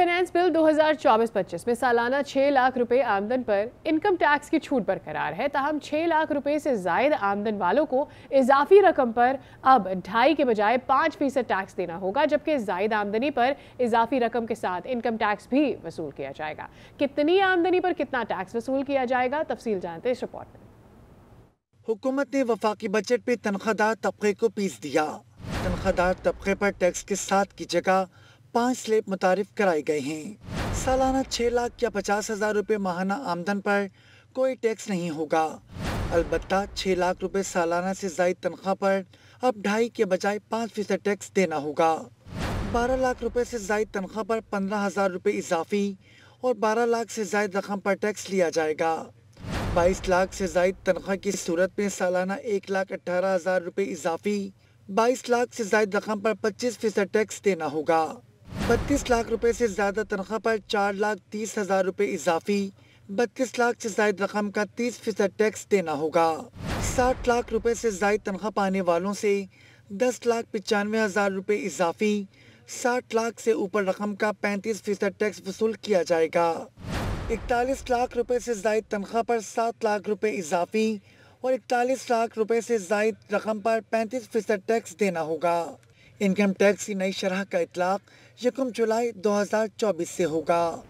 finance bill 2024-25 में सालाना 6 लाख रुपए आमदन पर इनकम टैक्स की छूट बरकरार है तहम 6 लाख रुपए से जायद आमदन वालों को इजाफी रकम पर अब ढाई के बजाय पाँच फीसद टैक्स देना होगा जबकि जायद आमदनी पर इजाफी रकम के साथ इनकम टैक्स भी वसूल किया जाएगा कितनी आमदनी पर कितना टैक्स वसूल किया जाएगा तफसील जानते इस रिपोर्ट में हुकूमत ने वफाकी बजट में तनख्वाहदार तबके को पीस दिया तनख्वाहदार तबके पर टैक्स के साथ की जगह पाँच स्लेब मुतारफ कराए गए हैं सालाना छः लाख या पचास हज़ार रुपये माहाना आमदन पर कोई टैक्स नहीं होगा अलबत् छः लाख रूपए सालाना से जायद तनख्वाह पर अब ढाई के बजाय पाँच फीसद टैक्स देना होगा बारह लाख रूपए से जायद तनख्वाह पर पंद्रह हज़ार रुपये इजाफी और बारह लाख से जायद रकम पर टैक्स लिया जाएगा बाईस लाख से जायद तनख्वाह की सूरत में सालाना एक लाख अठारह हज़ार रुपये इजाफी बाईस लाख से जायद रकम पर पच्चीस फीसद टैक्स देना होगा बत्तीस लाख रुपए से ज़्यादा तनख्वाह पर चार लाख तीस हज़ार रुपए इजाफी बत्तीस लाख से जायद रकम का तीस फीसद टैक्स देना होगा साठ लाख रुपए से जायद तनख्वाह पाने वालों से दस लाख पचानवे हज़ार रुपए इजाफी साठ लाख से ऊपर रकम का पैंतीस फीसद टैक्स वसूल किया जाएगा इकतालीस लाख रुपए से जायद तनख्वाह पर सात लाख रुपए इजाफी और इकतालीस लाख रुपए से जायद रकम पर पैंतीस फीसद टैक्स देना होगा इनकम टैक्स की नई शरह का इतलाक यकम जुलाई 2024 से होगा